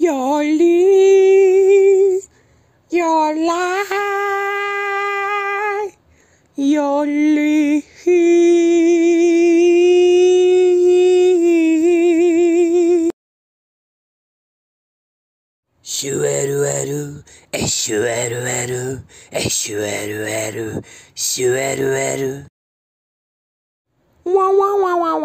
your life, your life, your life. Shueru-eru, eshueru-eru, eh, eshueru-eru, eh, shueru-eru. Wah, wah, wah, wah.